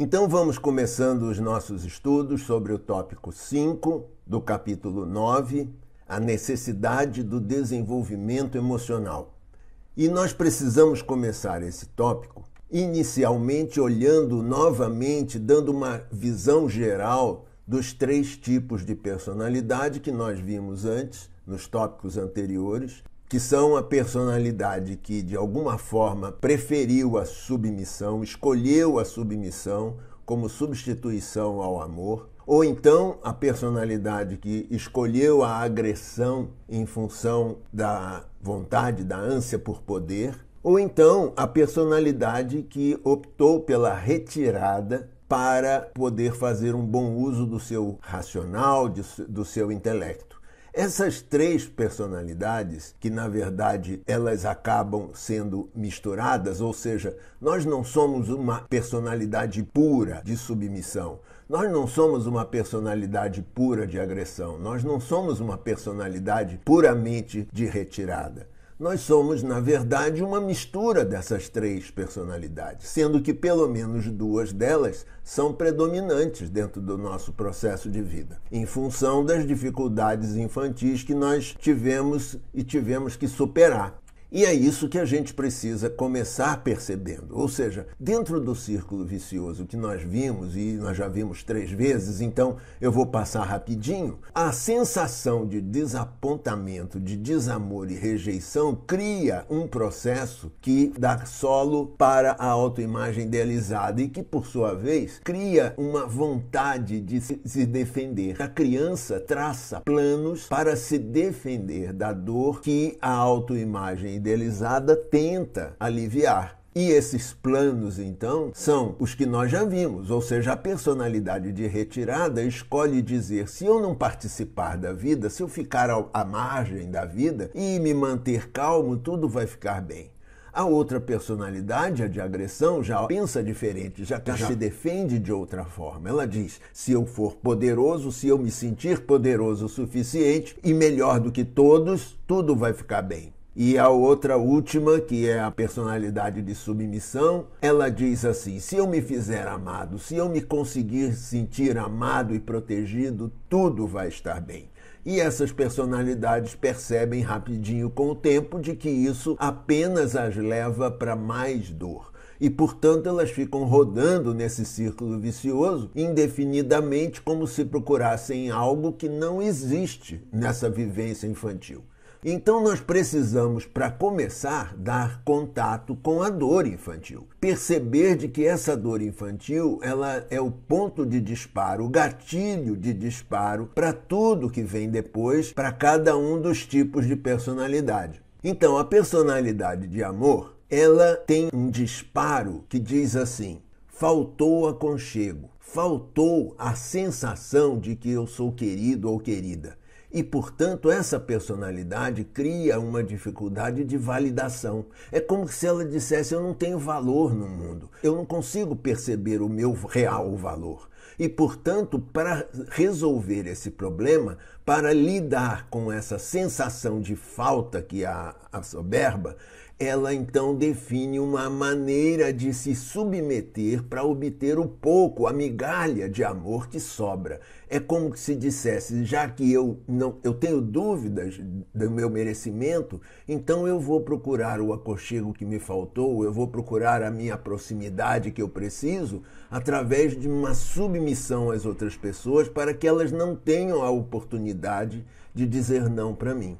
Então vamos começando os nossos estudos sobre o tópico 5 do capítulo 9, a necessidade do desenvolvimento emocional. E nós precisamos começar esse tópico inicialmente olhando novamente, dando uma visão geral dos três tipos de personalidade que nós vimos antes, nos tópicos anteriores, que são a personalidade que de alguma forma preferiu a submissão, escolheu a submissão como substituição ao amor, ou então a personalidade que escolheu a agressão em função da vontade, da ânsia por poder, ou então a personalidade que optou pela retirada para poder fazer um bom uso do seu racional, do seu intelecto. Essas três personalidades, que na verdade elas acabam sendo misturadas, ou seja, nós não somos uma personalidade pura de submissão. Nós não somos uma personalidade pura de agressão, nós não somos uma personalidade puramente de retirada. Nós somos, na verdade, uma mistura dessas três personalidades, sendo que pelo menos duas delas são predominantes dentro do nosso processo de vida, em função das dificuldades infantis que nós tivemos e tivemos que superar. E é isso que a gente precisa começar percebendo. Ou seja, dentro do círculo vicioso que nós vimos, e nós já vimos três vezes, então eu vou passar rapidinho, a sensação de desapontamento, de desamor e rejeição cria um processo que dá solo para a autoimagem idealizada e que, por sua vez, cria uma vontade de se defender. A criança traça planos para se defender da dor que a autoimagem idealizada tenta aliviar. E esses planos, então, são os que nós já vimos, ou seja, a personalidade de retirada escolhe dizer: se eu não participar da vida, se eu ficar à margem da vida e me manter calmo, tudo vai ficar bem. A outra personalidade, a de agressão, já pensa diferente, já, já, se defende de outra forma. Ela diz: se eu for poderoso, se eu me sentir poderoso o suficiente e melhor do que todos, tudo vai ficar bem. E a outra última, que é a personalidade de submissão, ela diz assim: se eu me fizer amado, se eu me conseguir sentir amado e protegido, tudo vai estar bem. E essas personalidades percebem rapidinho com o tempo de que isso apenas as leva para mais dor e, portanto, elas ficam rodando nesse círculo vicioso indefinidamente, como se procurassem algo que não existe nessa vivência infantil. Então nós precisamos, para começar, dar contato com a dor infantil. Perceber de que essa dor infantil, ela é o ponto de disparo, o gatilho de disparo para tudo que vem depois, para cada um dos tipos de personalidade. Então, a personalidade de amor, ela tem um disparo que diz assim: faltou aconchego, faltou a sensação de que eu sou querido ou querida, e, portanto, essa personalidade cria uma dificuldade de validação. É como se ela dissesse: Eu não tenho valor no mundo, eu não consigo perceber o meu real valor. E, portanto, para resolver esse problema, para lidar com essa sensação de falta que há a soberba, ela então define uma maneira de se submeter para obter o pouco, a migalha de amor que sobra. É como se dissesse, já que eu não eu tenho dúvidas do meu merecimento, então eu vou procurar o aconchego que me faltou, eu vou procurar a minha proximidade que eu preciso através de uma submissão às outras pessoas para que elas não tenham a oportunidade de dizer não para mim.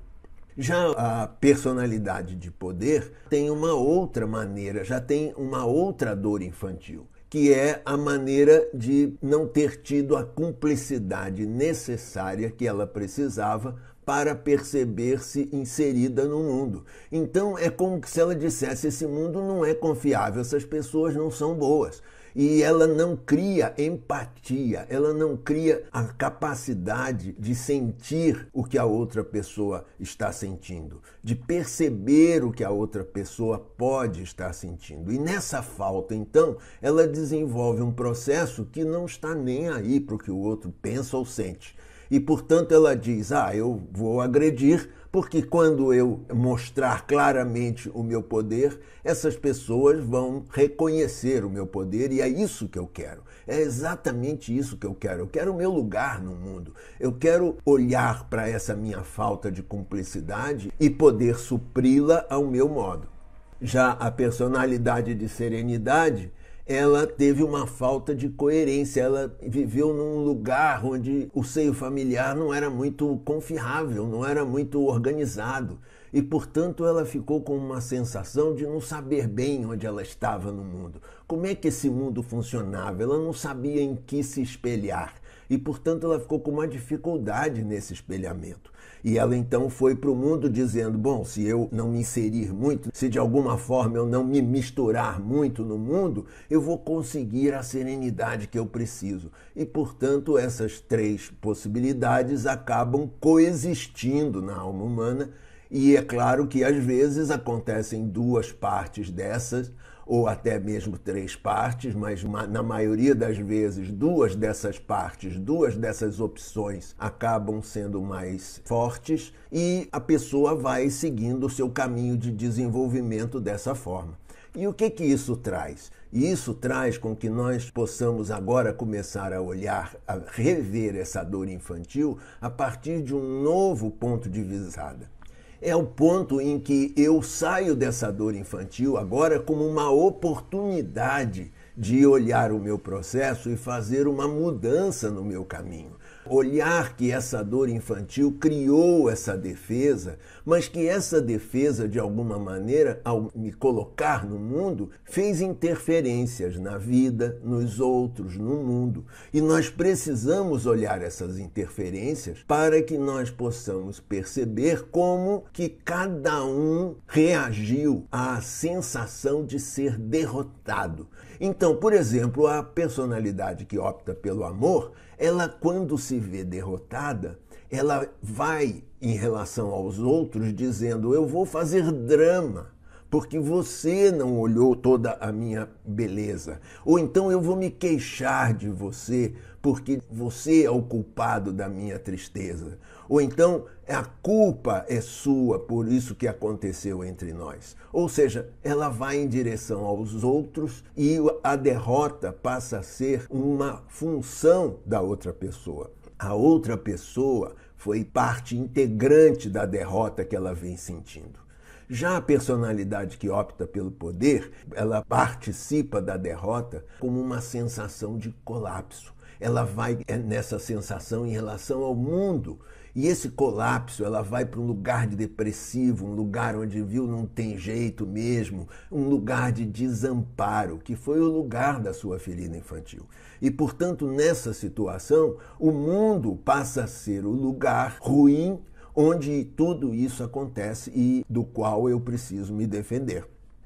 Já a personalidade de poder tem uma outra maneira, já tem uma outra dor infantil, que é a maneira de não ter tido a cumplicidade necessária que ela precisava para perceber-se inserida no mundo. Então é como se ela dissesse: esse mundo não é confiável, essas pessoas não são boas. E ela não cria empatia, ela não cria a capacidade de sentir o que a outra pessoa está sentindo, de perceber o que a outra pessoa pode estar sentindo. E nessa falta, então, ela desenvolve um processo que não está nem aí para o que o outro pensa ou sente e, portanto, ela diz: Ah, eu vou agredir, porque quando eu mostrar claramente o meu poder, essas pessoas vão reconhecer o meu poder e é isso que eu quero. É exatamente isso que eu quero. Eu quero o meu lugar no mundo. Eu quero olhar para essa minha falta de cumplicidade e poder supri-la ao meu modo. Já a personalidade de serenidade ela teve uma falta de coerência, ela viveu num lugar onde o seio familiar não era muito confiável, não era muito organizado. E, portanto, ela ficou com uma sensação de não saber bem onde ela estava no mundo. Como é que esse mundo funcionava? Ela não sabia em que se espelhar e, portanto, ela ficou com uma dificuldade nesse espelhamento. E ela então foi para o mundo dizendo: bom, se eu não me inserir muito, se de alguma forma eu não me misturar muito no mundo, eu vou conseguir a serenidade que eu preciso. E, portanto, essas três possibilidades acabam coexistindo na alma humana. E é claro que às vezes acontecem duas partes dessas ou até mesmo três partes, mas na maioria das vezes duas dessas partes, duas dessas opções acabam sendo mais fortes e a pessoa vai seguindo o seu caminho de desenvolvimento dessa forma. E o que que isso traz? E isso traz com que nós possamos agora começar a olhar, a rever essa dor infantil a partir de um novo ponto de visada é o ponto em que eu saio dessa dor infantil agora como uma oportunidade de olhar o meu processo e fazer uma mudança no meu caminho olhar que essa dor infantil criou essa defesa, mas que essa defesa, de alguma maneira, ao me colocar no mundo, fez interferências na vida, nos outros, no mundo. E nós precisamos olhar essas interferências para que nós possamos perceber como que cada um reagiu à sensação de ser derrotado. Então, por exemplo, a personalidade que opta pelo amor ela quando se vê derrotada, ela vai em relação aos outros dizendo: eu vou fazer drama porque você não olhou toda a minha beleza. Ou então eu vou me queixar de você, porque você é o culpado da minha tristeza. Ou então, a culpa é sua por isso que aconteceu entre nós. Ou seja, ela vai em direção aos outros e a derrota passa a ser uma função da outra pessoa. A outra pessoa foi parte integrante da derrota que ela vem sentindo. Já a personalidade que opta pelo poder, ela participa da derrota como uma sensação de colapso ela vai eh, nessa sensação em relação ao mundo. E esse colapso, ela vai para um lugar de depressivo, um lugar onde viu não tem jeito mesmo, um lugar de desamparo, que foi o lugar da sua ferida infantil. E, portanto, nessa situação, o mundo passa a ser o lugar ruim onde tudo isso acontece e do qual eu preciso me defender.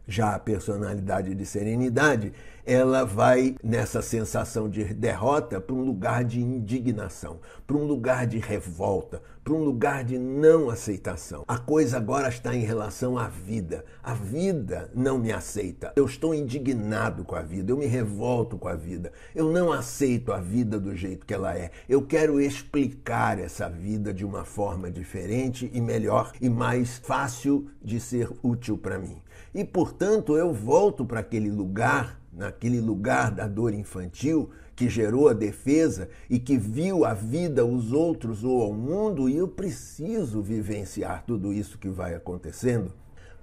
Já a personalidade de serenidade, ela vai nessa sensação de derrota para um lugar de indignação, para um lugar de revolta, para um lugar de não aceitação. A coisa agora está em relação à vida. A vida não me aceita. Eu estou indignado com a vida, eu me revolto com a vida. Eu não aceito a vida do jeito que ela é. Eu quero explicar essa vida de uma forma diferente e melhor e mais fácil de ser útil para mim. E, portanto, eu volto para aquele lugar, naquele lugar da dor infantil que gerou a defesa e que viu a vida os outros ou ao mundo, e eu preciso vivenciar tudo isso que vai acontecendo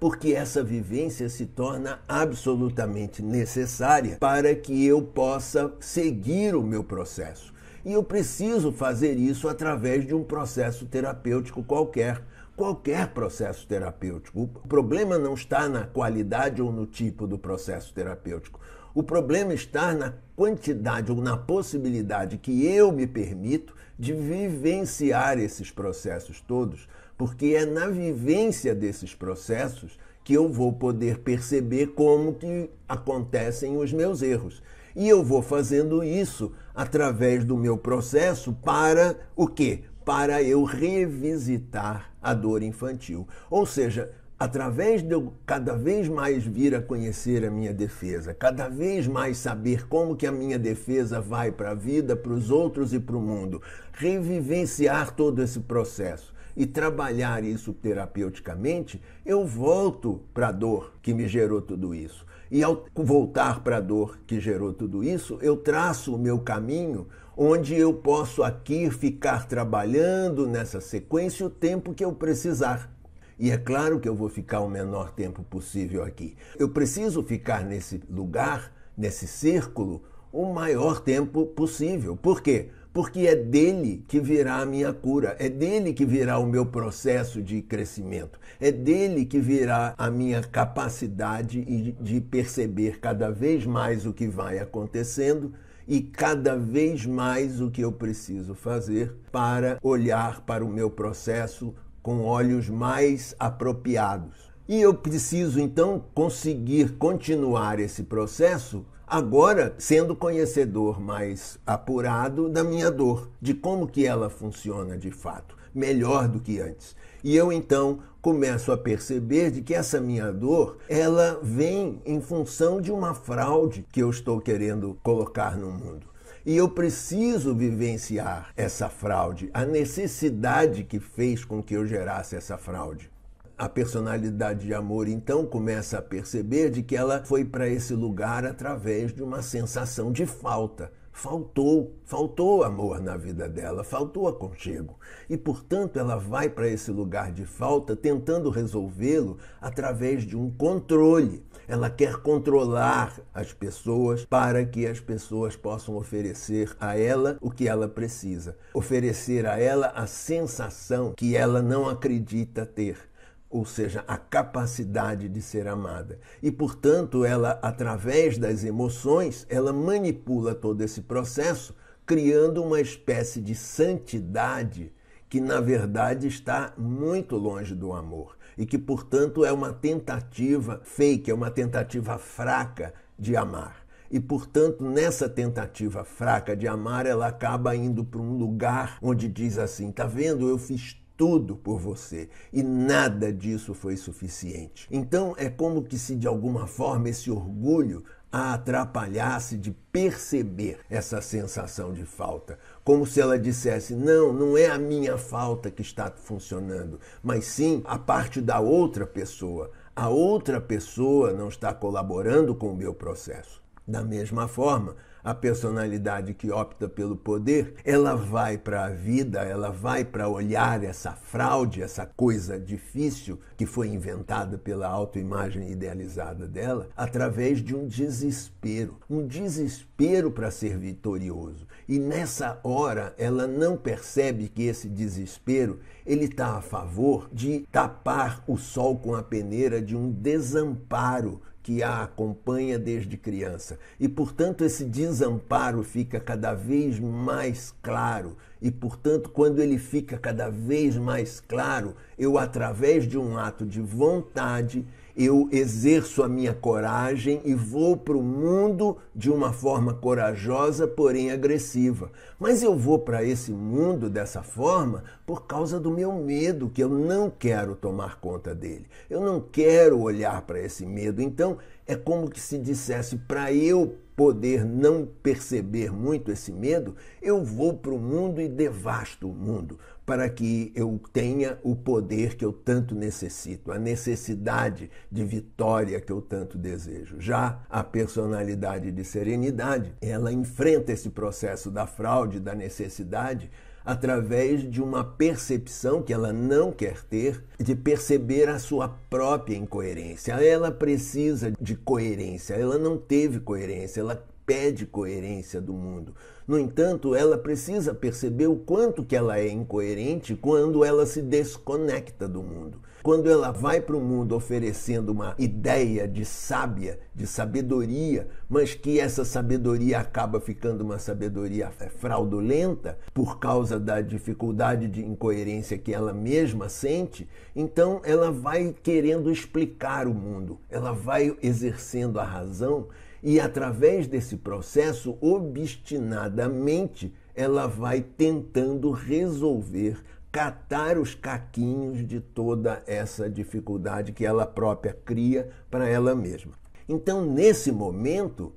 porque essa vivência se torna absolutamente necessária para que eu possa seguir o meu processo. E eu preciso fazer isso através de um processo terapêutico qualquer qualquer processo terapêutico. O problema não está na qualidade ou no tipo do processo terapêutico. O problema está na quantidade ou na possibilidade que eu me permito de vivenciar esses processos todos, porque é na vivência desses processos que eu vou poder perceber como que acontecem os meus erros. E eu vou fazendo isso através do meu processo para o quê? para eu revisitar a dor infantil. Ou seja, através de eu cada vez mais vir a conhecer a minha defesa, cada vez mais saber como que a minha defesa vai para a vida, para os outros e para o mundo, revivenciar todo esse processo e trabalhar isso terapeuticamente, eu volto para a dor que me gerou tudo isso. E ao voltar para a dor que gerou tudo isso, eu traço o meu caminho onde eu posso aqui ficar trabalhando nessa sequência o tempo que eu precisar. E é claro que eu vou ficar o menor tempo possível aqui. Eu preciso ficar nesse lugar, nesse círculo, o maior tempo possível. Por quê? Porque é dele que virá a minha cura, é dele que virá o meu processo de crescimento, é dele que virá a minha capacidade de perceber cada vez mais o que vai acontecendo e cada vez mais o que eu preciso fazer para olhar para o meu processo com olhos mais apropriados. E eu preciso então conseguir continuar esse processo agora sendo conhecedor mais apurado da minha dor, de como que ela funciona de fato, melhor do que antes. E eu então começo a perceber de que essa minha dor, ela vem em função de uma fraude que eu estou querendo colocar no mundo. E eu preciso vivenciar essa fraude, a necessidade que fez com que eu gerasse essa fraude. A personalidade de amor então começa a perceber de que ela foi para esse lugar através de uma sensação de falta Faltou, faltou amor na vida dela, faltou aconchego. E, portanto, ela vai para esse lugar de falta tentando resolvê-lo através de um controle. Ela quer controlar as pessoas para que as pessoas possam oferecer a ela o que ela precisa, oferecer a ela a sensação que ela não acredita ter ou seja, a capacidade de ser amada. E, portanto, ela, através das emoções, ela manipula todo esse processo, criando uma espécie de santidade que, na verdade, está muito longe do amor e que, portanto, é uma tentativa fake, é uma tentativa fraca de amar. E, portanto, nessa tentativa fraca de amar, ela acaba indo para um lugar onde diz assim: tá vendo, eu fiz tudo por você e nada disso foi suficiente. Então é como que se de alguma forma esse orgulho a atrapalhasse de perceber essa sensação de falta, como se ela dissesse: "Não, não é a minha falta que está funcionando, mas sim a parte da outra pessoa. A outra pessoa não está colaborando com o meu processo". Da mesma forma, a personalidade que opta pelo poder, ela vai para a vida, ela vai para olhar essa fraude, essa coisa difícil que foi inventada pela autoimagem idealizada dela, através de um desespero, um desespero para ser vitorioso. E nessa hora ela não percebe que esse desespero ele está a favor de tapar o sol com a peneira de um desamparo que a acompanha desde criança. E, portanto, esse desamparo fica cada vez mais claro. E, portanto, quando ele fica cada vez mais claro, eu, através de um ato de vontade, eu exerço a minha coragem e vou para o mundo de uma forma corajosa, porém agressiva. Mas eu vou para esse mundo dessa forma por causa do meu medo, que eu não quero tomar conta dele. Eu não quero olhar para esse medo. Então, é como que se dissesse: para eu poder não perceber muito esse medo, eu vou para o mundo e devasto o mundo para que eu tenha o poder que eu tanto necessito, a necessidade de vitória que eu tanto desejo. Já a personalidade de serenidade, ela enfrenta esse processo da fraude, da necessidade, através de uma percepção que ela não quer ter, de perceber a sua própria incoerência. Ela precisa de coerência, ela não teve coerência, ela pede coerência do mundo. No entanto, ela precisa perceber o quanto que ela é incoerente quando ela se desconecta do mundo. Quando ela vai para o mundo oferecendo uma ideia de sábia, de sabedoria, mas que essa sabedoria acaba ficando uma sabedoria é, fraudulenta por causa da dificuldade de incoerência que ela mesma sente, então ela vai querendo explicar o mundo, ela vai exercendo a razão e através desse processo, obstinadamente, ela vai tentando resolver, catar os caquinhos de toda essa dificuldade que ela própria cria para ela mesma. Então, nesse momento,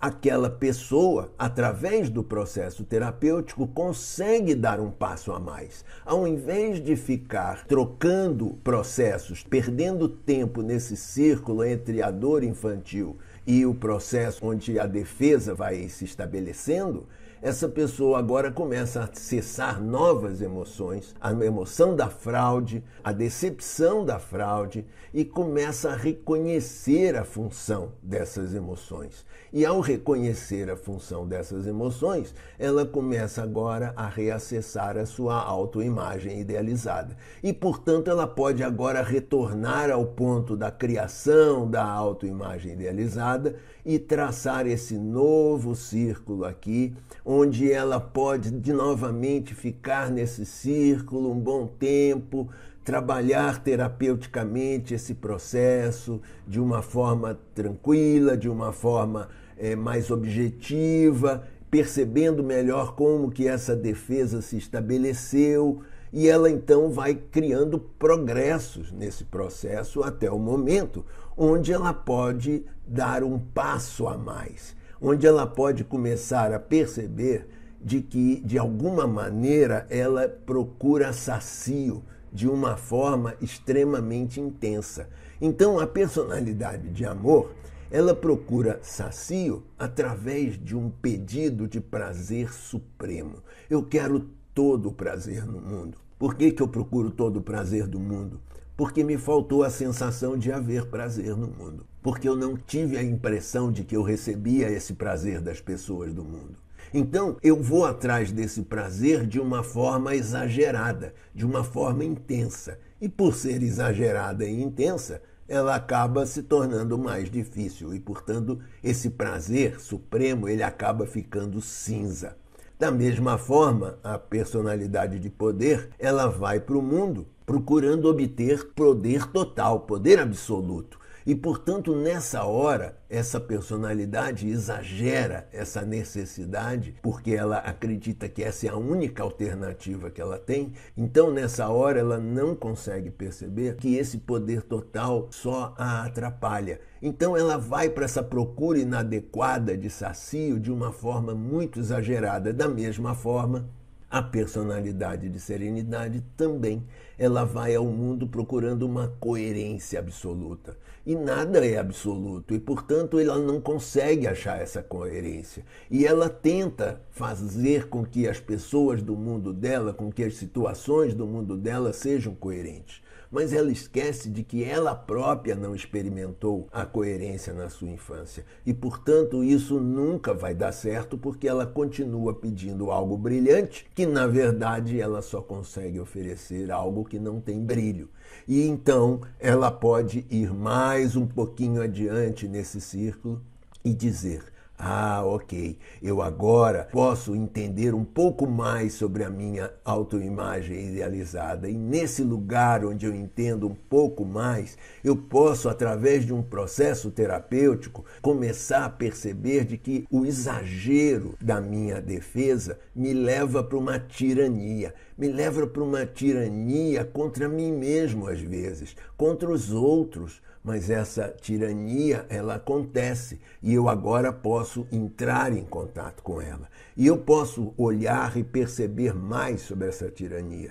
aquela pessoa, através do processo terapêutico, consegue dar um passo a mais. Ao invés de ficar trocando processos, perdendo tempo nesse círculo entre a dor infantil e o processo onde a defesa vai se estabelecendo, essa pessoa agora começa a acessar novas emoções, a emoção da fraude, a decepção da fraude e começa a reconhecer a função dessas emoções. E ao reconhecer a função dessas emoções, ela começa agora a reacessar a sua autoimagem idealizada. E, portanto, ela pode agora retornar ao ponto da criação da autoimagem idealizada e traçar esse novo círculo aqui, onde ela pode de novamente ficar nesse círculo um bom tempo, trabalhar terapeuticamente esse processo de uma forma tranquila, de uma forma é, mais objetiva, percebendo melhor como que essa defesa se estabeleceu e ela então vai criando progressos nesse processo até o momento onde ela pode dar um passo a mais onde ela pode começar a perceber de que, de alguma maneira, ela procura sacio de uma forma extremamente intensa. Então, a personalidade de amor, ela procura sacio através de um pedido de prazer supremo. Eu quero todo o prazer no mundo. Por que, que eu procuro todo o prazer do mundo? Porque me faltou a sensação de haver prazer no mundo porque eu não tive a impressão de que eu recebia esse prazer das pessoas do mundo. Então, eu vou atrás desse prazer de uma forma exagerada, de uma forma intensa. E por ser exagerada e intensa, ela acaba se tornando mais difícil e, portanto, esse prazer supremo ele acaba ficando cinza. Da mesma forma, a personalidade de poder, ela vai para o mundo procurando obter poder total, poder absoluto. E, portanto, nessa hora, essa personalidade exagera essa necessidade, porque ela acredita que essa é a única alternativa que ela tem. Então, nessa hora, ela não consegue perceber que esse poder total só a atrapalha. Então, ela vai para essa procura inadequada de sacio de uma forma muito exagerada. Da mesma forma, a personalidade de serenidade também ela vai ao mundo procurando uma coerência absoluta. E nada é absoluto, e portanto ela não consegue achar essa coerência. E ela tenta fazer com que as pessoas do mundo dela, com que as situações do mundo dela sejam coerentes mas ela esquece de que ela própria não experimentou a coerência na sua infância e, portanto, isso nunca vai dar certo porque ela continua pedindo algo brilhante que, na verdade, ela só consegue oferecer algo que não tem brilho. E então ela pode ir mais um pouquinho adiante nesse círculo e dizer: ah, ok, eu agora posso entender um pouco mais sobre a minha autoimagem idealizada, e nesse lugar onde eu entendo um pouco mais, eu posso, através de um processo terapêutico, começar a perceber de que o exagero da minha defesa me leva para uma tirania, me leva para uma tirania contra mim mesmo, às vezes, contra os outros mas essa tirania ela acontece e eu agora posso entrar em contato com ela. E eu posso olhar e perceber mais sobre essa tirania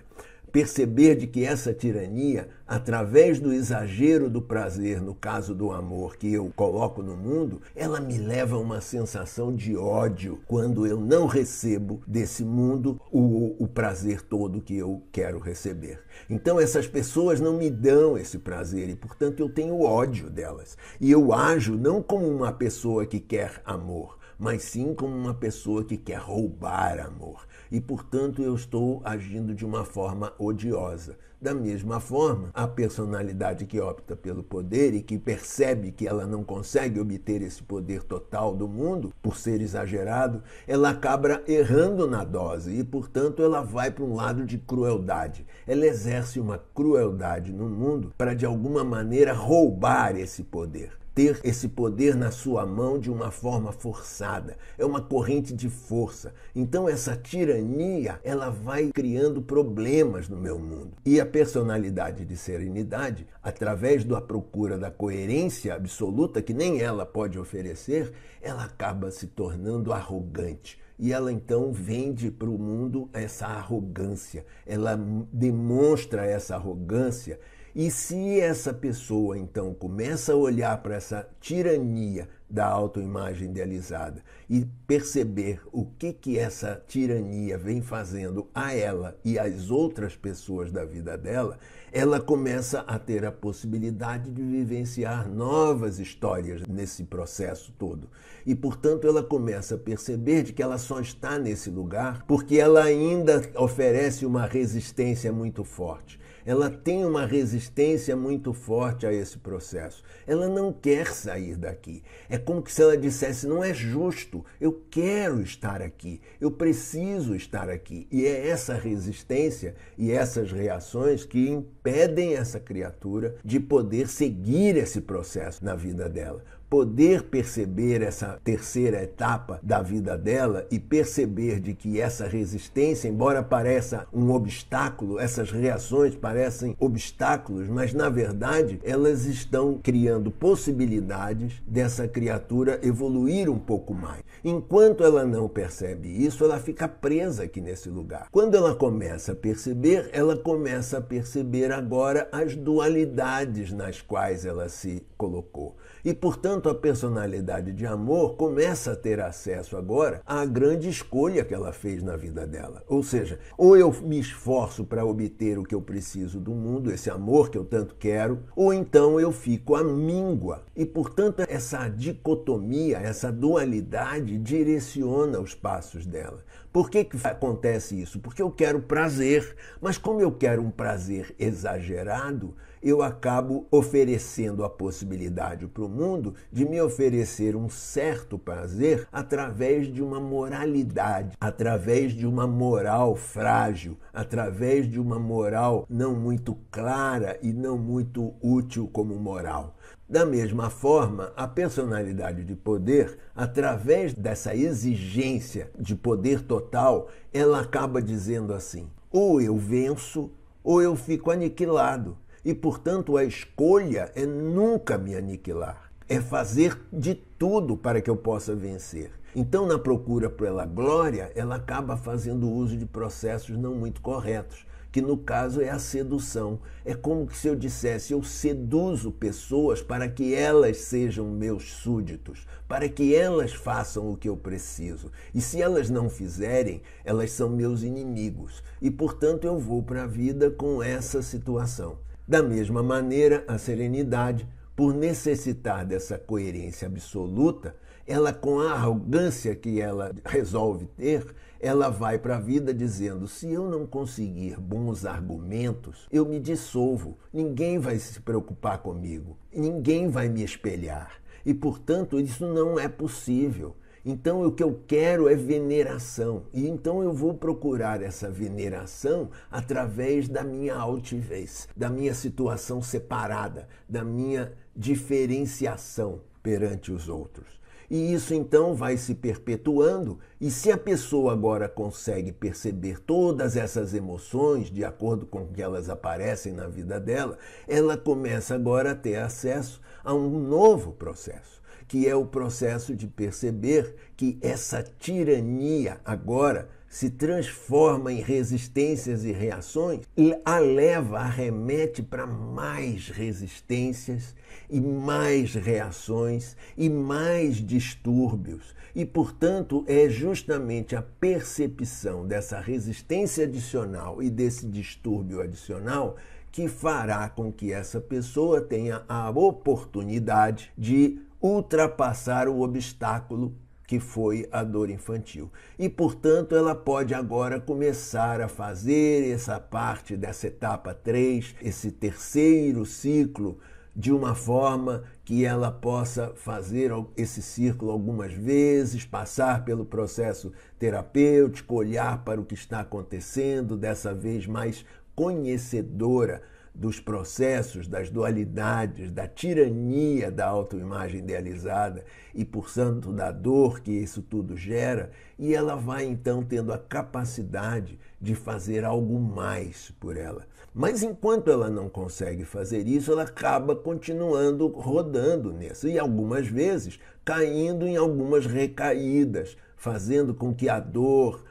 perceber de que essa tirania, através do exagero do prazer, no caso do amor que eu coloco no mundo, ela me leva a uma sensação de ódio quando eu não recebo desse mundo o, o prazer todo que eu quero receber. Então essas pessoas não me dão esse prazer e, portanto, eu tenho ódio delas. E eu ajo não como uma pessoa que quer amor, mas sim como uma pessoa que quer roubar amor. E, portanto, eu estou agindo de uma forma odiosa. Da mesma forma, a personalidade que opta pelo poder e que percebe que ela não consegue obter esse poder total do mundo, por ser exagerado, ela acaba errando na dose e, portanto, ela vai para um lado de crueldade. Ela exerce uma crueldade no mundo para, de alguma maneira, roubar esse poder ter esse poder na sua mão de uma forma forçada. É uma corrente de força. Então essa tirania, ela vai criando problemas no meu mundo. E a personalidade de serenidade, através da procura da coerência absoluta que nem ela pode oferecer, ela acaba se tornando arrogante. E ela então vende para o mundo essa arrogância, ela demonstra essa arrogância, e se essa pessoa então começa a olhar para essa tirania da autoimagem idealizada e perceber o que que essa tirania vem fazendo a ela e às outras pessoas da vida dela, ela começa a ter a possibilidade de vivenciar novas histórias nesse processo todo. E portanto ela começa a perceber de que ela só está nesse lugar porque ela ainda oferece uma resistência muito forte ela tem uma resistência muito forte a esse processo. Ela não quer sair daqui. É como se ela dissesse: não é justo, eu quero estar aqui, eu preciso estar aqui. E é essa resistência e essas reações que impedem essa criatura de poder seguir esse processo na vida dela poder perceber essa terceira etapa da vida dela e perceber de que essa resistência, embora pareça um obstáculo, essas reações parecem obstáculos, mas na verdade elas estão criando possibilidades dessa criatura evoluir um pouco mais. Enquanto ela não percebe isso, ela fica presa aqui nesse lugar. Quando ela começa a perceber, ela começa a perceber agora as dualidades nas quais ela se colocou. E, portanto, a personalidade de amor começa a ter acesso agora à grande escolha que ela fez na vida dela. Ou seja, ou eu me esforço para obter o que eu preciso do mundo, esse amor que eu tanto quero, ou então eu fico a míngua. E, portanto, essa dicotomia, essa dualidade direciona os passos dela. Por que, que acontece isso? Porque eu quero prazer, mas como eu quero um prazer exagerado, eu acabo oferecendo a possibilidade para o mundo de me oferecer um certo prazer através de uma moralidade, através de uma moral frágil, através de uma moral não muito clara e não muito útil como moral. Da mesma forma, a personalidade de poder, através dessa exigência de poder total, ela acaba dizendo assim: ou eu venço ou eu fico aniquilado. E, portanto, a escolha é nunca me aniquilar, é fazer de tudo para que eu possa vencer. Então, na procura pela glória, ela acaba fazendo uso de processos não muito corretos, que no caso é a sedução. É como se eu dissesse: eu seduzo pessoas para que elas sejam meus súditos, para que elas façam o que eu preciso. E se elas não fizerem, elas são meus inimigos. E portanto eu vou para a vida com essa situação. Da mesma maneira, a serenidade, por necessitar dessa coerência absoluta, ela com a arrogância que ela resolve ter, ela vai para a vida dizendo: se eu não conseguir bons argumentos, eu me dissolvo, ninguém vai se preocupar comigo, ninguém vai me espelhar. E, portanto, isso não é possível. Então o que eu quero é veneração. E então eu vou procurar essa veneração através da minha altivez, da minha situação separada, da minha diferenciação perante os outros. E isso então vai se perpetuando, e se a pessoa agora consegue perceber todas essas emoções de acordo com que elas aparecem na vida dela, ela começa agora a ter acesso a um novo processo que é o processo de perceber que essa tirania agora se transforma em resistências e reações, a leva, arremete para mais resistências e mais reações e mais distúrbios. E, portanto, é justamente a percepção dessa resistência adicional e desse distúrbio adicional que fará com que essa pessoa tenha a oportunidade de ultrapassar o obstáculo que foi a dor infantil. E, portanto, ela pode agora começar a fazer essa parte dessa etapa 3, esse terceiro ciclo, de uma forma que ela possa fazer esse círculo algumas vezes, passar pelo processo terapêutico, olhar para o que está acontecendo, dessa vez mais conhecedora dos processos, das dualidades, da tirania da autoimagem idealizada e, por santo da dor que isso tudo gera, e ela vai então tendo a capacidade de fazer algo mais por ela. Mas enquanto ela não consegue fazer isso, ela acaba continuando rodando nisso e algumas vezes caindo em algumas recaídas, fazendo com que a dor,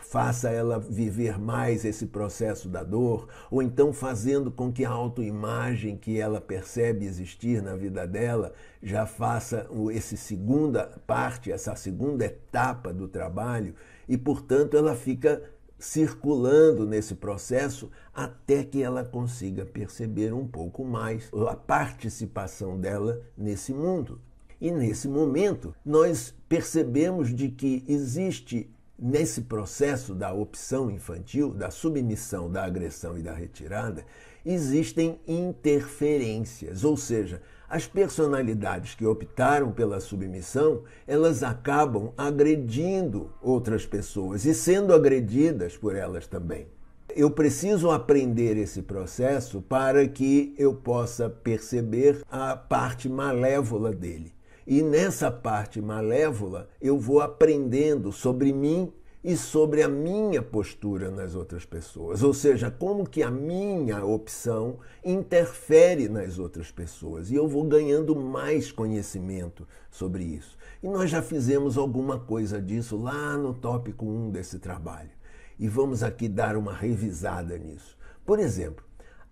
faça ela viver mais esse processo da dor, ou então fazendo com que a autoimagem que ela percebe existir na vida dela já faça esse segunda parte, essa segunda etapa do trabalho, e portanto ela fica circulando nesse processo até que ela consiga perceber um pouco mais a participação dela nesse mundo. E nesse momento, nós percebemos de que existe nesse processo da opção infantil, da submissão, da agressão e da retirada, existem interferências, ou seja, as personalidades que optaram pela submissão, elas acabam agredindo outras pessoas e sendo agredidas por elas também. Eu preciso aprender esse processo para que eu possa perceber a parte malévola dele. E nessa parte malévola, eu vou aprendendo sobre mim e sobre a minha postura nas outras pessoas, ou seja, como que a minha opção interfere nas outras pessoas. E eu vou ganhando mais conhecimento sobre isso. E nós já fizemos alguma coisa disso lá no tópico 1 desse trabalho. E vamos aqui dar uma revisada nisso. Por exemplo,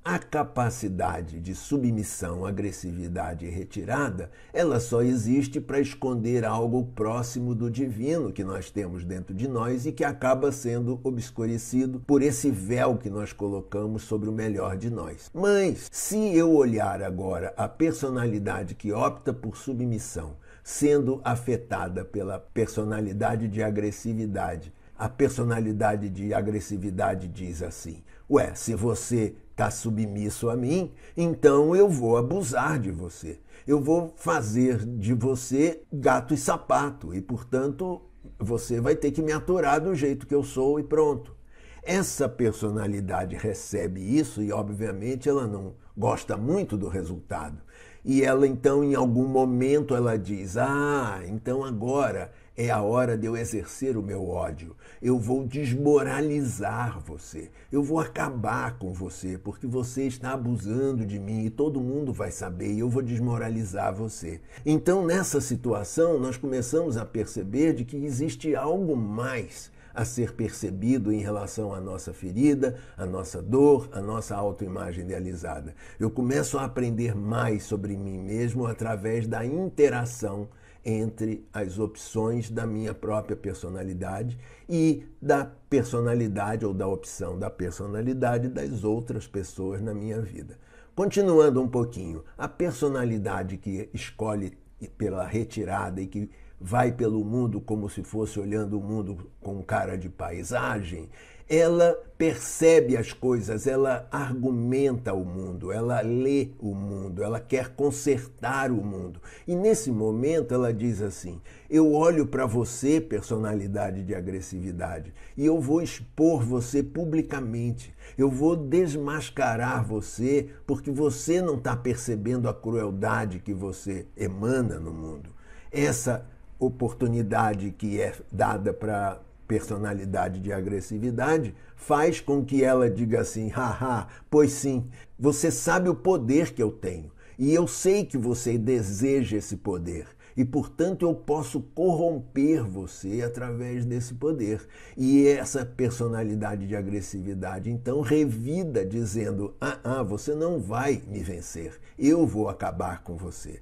a capacidade de submissão, agressividade e retirada, ela só existe para esconder algo próximo do divino que nós temos dentro de nós e que acaba sendo obscurecido por esse véu que nós colocamos sobre o melhor de nós. Mas, se eu olhar agora a personalidade que opta por submissão, sendo afetada pela personalidade de agressividade, a personalidade de agressividade diz assim: Ué, se você está submisso a mim, então eu vou abusar de você. Eu vou fazer de você gato e sapato e, portanto, você vai ter que me aturar do jeito que eu sou e pronto. Essa personalidade recebe isso e, obviamente, ela não gosta muito do resultado. E ela, então, em algum momento, ela diz: Ah, então agora é a hora de eu exercer o meu ódio. Eu vou desmoralizar você. Eu vou acabar com você, porque você está abusando de mim e todo mundo vai saber e eu vou desmoralizar você. Então, nessa situação, nós começamos a perceber de que existe algo mais a ser percebido em relação à nossa ferida, à nossa dor, à nossa autoimagem idealizada. Eu começo a aprender mais sobre mim mesmo através da interação entre as opções da minha própria personalidade e da personalidade ou da opção da personalidade das outras pessoas na minha vida. Continuando um pouquinho, a personalidade que escolhe pela retirada e que vai pelo mundo como se fosse olhando o mundo com cara de paisagem, ela percebe as coisas, ela argumenta o mundo, ela lê o mundo, ela quer consertar o mundo. E nesse momento ela diz assim: Eu olho para você, personalidade de agressividade, e eu vou expor você publicamente. Eu vou desmascarar você porque você não está percebendo a crueldade que você emana no mundo. Essa oportunidade que é dada para personalidade de agressividade faz com que ela diga assim: haha, pois sim, você sabe o poder que eu tenho e eu sei que você deseja esse poder. E, portanto, eu posso corromper você através desse poder. E essa personalidade de agressividade, então, revida dizendo: ah, ah, você não vai me vencer, eu vou acabar com você.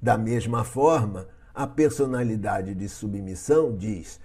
Da mesma forma, a personalidade de submissão diz: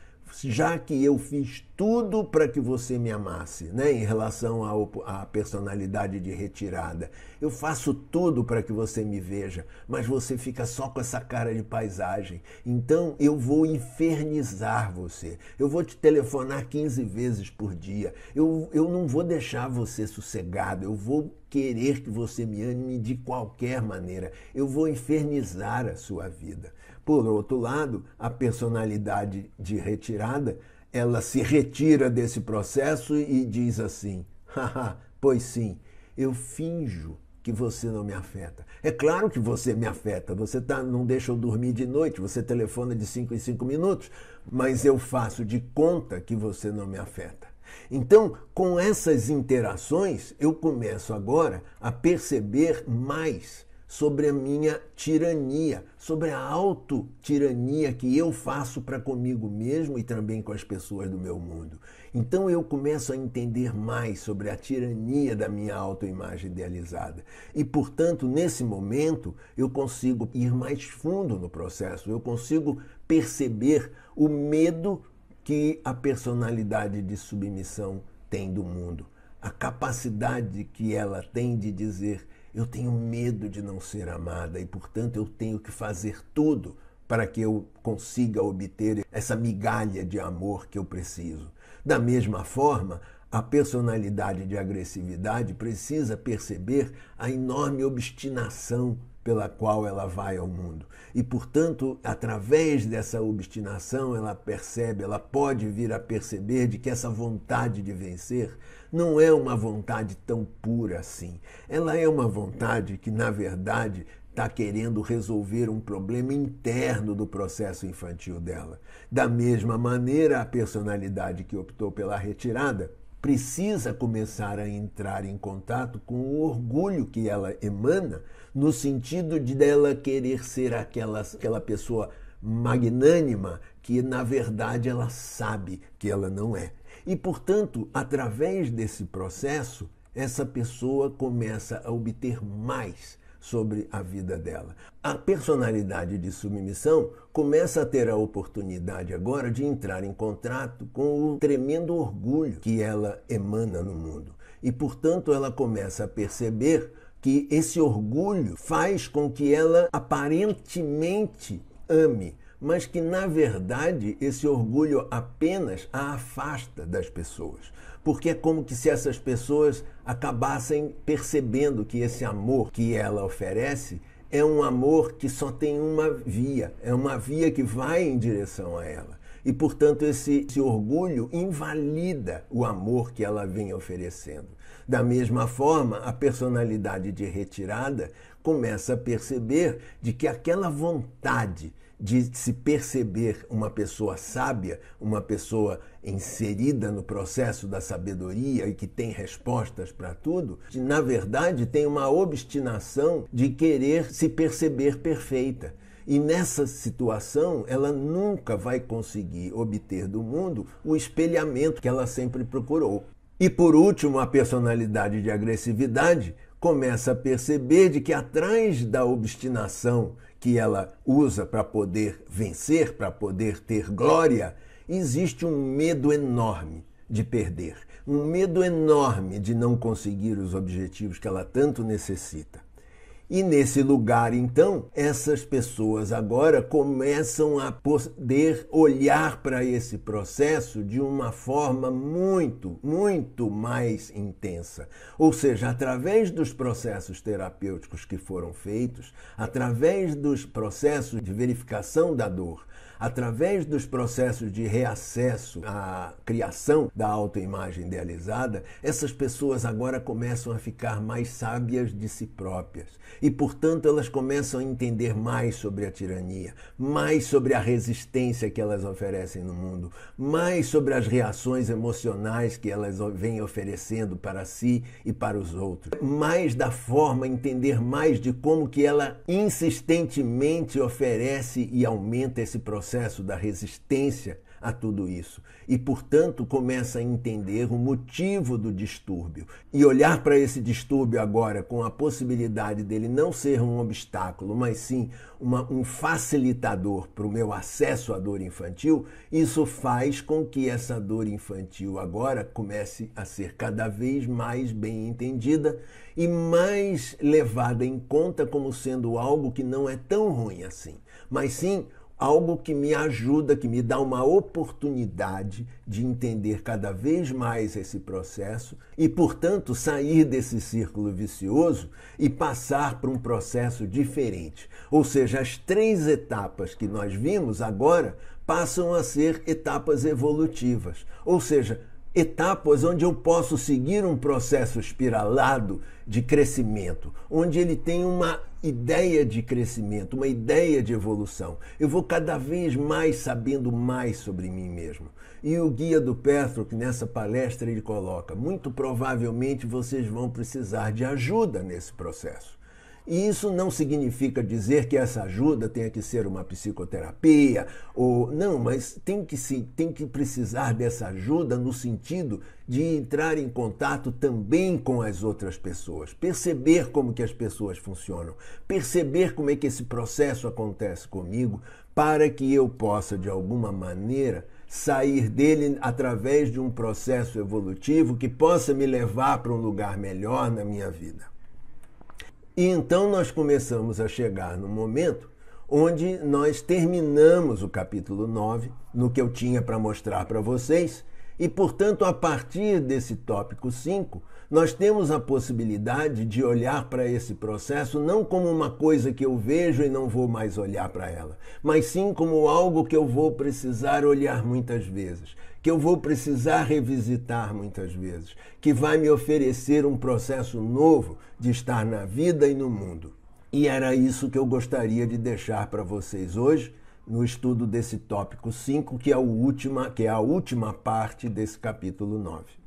já que eu fiz tudo para que você me amasse, né? Em relação à personalidade de retirada. Eu faço tudo para que você me veja, mas você fica só com essa cara de paisagem. Então eu vou infernizar você. Eu vou te telefonar 15 vezes por dia. Eu, eu não vou deixar você sossegado. Eu vou querer que você me ame de qualquer maneira. Eu vou infernizar a sua vida. Por outro lado, a personalidade de retirada ela se retira desse processo e diz assim: haha, pois sim, eu finjo que você não me afeta. É claro que você me afeta, você tá, não deixa eu dormir de noite, você telefona de 5 em 5 minutos, mas eu faço de conta que você não me afeta. Então, com essas interações, eu começo agora a perceber mais sobre a minha tirania, sobre a autotirania que eu faço para comigo mesmo e também com as pessoas do meu mundo. Então eu começo a entender mais sobre a tirania da minha autoimagem idealizada. E, portanto, nesse momento, eu consigo ir mais fundo no processo, eu consigo perceber o medo que a personalidade de submissão tem do mundo, a capacidade que ela tem de dizer eu tenho medo de não ser amada e, portanto, eu tenho que fazer tudo para que eu consiga obter essa migalha de amor que eu preciso. Da mesma forma, a personalidade de agressividade precisa perceber a enorme obstinação pela qual ela vai ao mundo. E, portanto, através dessa obstinação, ela percebe, ela pode vir a perceber de que essa vontade de vencer não é uma vontade tão pura assim. Ela é uma vontade que, na verdade, está querendo resolver um problema interno do processo infantil dela. Da mesma maneira, a personalidade que optou pela retirada precisa começar a entrar em contato com o orgulho que ela emana no sentido de dela querer ser aquela, aquela pessoa magnânima que, na verdade, ela sabe que ela não é. E, portanto, através desse processo, essa pessoa começa a obter mais sobre a vida dela. A personalidade de submissão começa a ter a oportunidade agora de entrar em contrato com o tremendo orgulho que ela emana no mundo. E, portanto, ela começa a perceber que esse orgulho faz com que ela aparentemente ame, mas que na verdade esse orgulho apenas a afasta das pessoas, porque é como que se essas pessoas acabassem percebendo que esse amor que ela oferece é um amor que só tem uma via, é uma via que vai em direção a ela. E, portanto, esse, esse orgulho invalida o amor que ela vem oferecendo. Da mesma forma, a personalidade de retirada começa a perceber de que aquela vontade de se perceber uma pessoa sábia, uma pessoa inserida no processo da sabedoria e que tem respostas para tudo, na verdade tem uma obstinação de querer se perceber perfeita. E nessa situação, ela nunca vai conseguir obter do mundo o espelhamento que ela sempre procurou. E por último, a personalidade de agressividade começa a perceber de que atrás da obstinação que ela usa para poder vencer, para poder ter glória, existe um medo enorme de perder, um medo enorme de não conseguir os objetivos que ela tanto necessita. E nesse lugar, então, essas pessoas agora começam a poder olhar para esse processo de uma forma muito, muito mais intensa. Ou seja, através dos processos terapêuticos que foram feitos, através dos processos de verificação da dor, através dos processos de reacesso à criação da autoimagem idealizada, essas pessoas agora começam a ficar mais sábias de si próprias e, portanto, elas começam a entender mais sobre a tirania, mais sobre a resistência que elas oferecem no mundo, mais sobre as reações emocionais que elas vêm oferecendo para si e para os outros, mais da forma entender mais de como que ela insistentemente oferece e aumenta esse processo processo da resistência a tudo isso e, portanto, começa a entender o motivo do distúrbio e olhar para esse distúrbio agora com a possibilidade dele não ser um obstáculo, mas sim uma, um facilitador para o meu acesso à dor infantil. Isso faz com que essa dor infantil agora comece a ser cada vez mais bem entendida e mais levada em conta como sendo algo que não é tão ruim assim, mas sim algo que me ajuda, que me dá uma oportunidade de entender cada vez mais esse processo e, portanto, sair desse círculo vicioso e passar para um processo diferente. Ou seja, as três etapas que nós vimos agora passam a ser etapas evolutivas, ou seja, etapas onde eu posso seguir um processo espiralado de crescimento, onde ele tem uma ideia de crescimento, uma ideia de evolução. Eu vou cada vez mais sabendo mais sobre mim mesmo. E o guia do Petro que nessa palestra, ele coloca: muito provavelmente vocês vão precisar de ajuda nesse processo. E isso não significa dizer que essa ajuda tenha que ser uma psicoterapia, ou não, mas tem que, se, tem que precisar dessa ajuda no sentido de entrar em contato também com as outras pessoas, perceber como que as pessoas funcionam, perceber como é que esse processo acontece comigo, para que eu possa, de alguma maneira, sair dele através de um processo evolutivo que possa me levar para um lugar melhor na minha vida. E então nós começamos a chegar no momento onde nós terminamos o capítulo 9, no que eu tinha para mostrar para vocês, e portanto, a partir desse tópico 5, nós temos a possibilidade de olhar para esse processo não como uma coisa que eu vejo e não vou mais olhar para ela, mas sim como algo que eu vou precisar olhar muitas vezes, que eu vou precisar revisitar muitas vezes, que vai me oferecer um processo novo de estar na vida e no mundo. E era isso que eu gostaria de deixar para vocês hoje no estudo desse tópico 5, que é, o última, que é a última parte desse capítulo 9.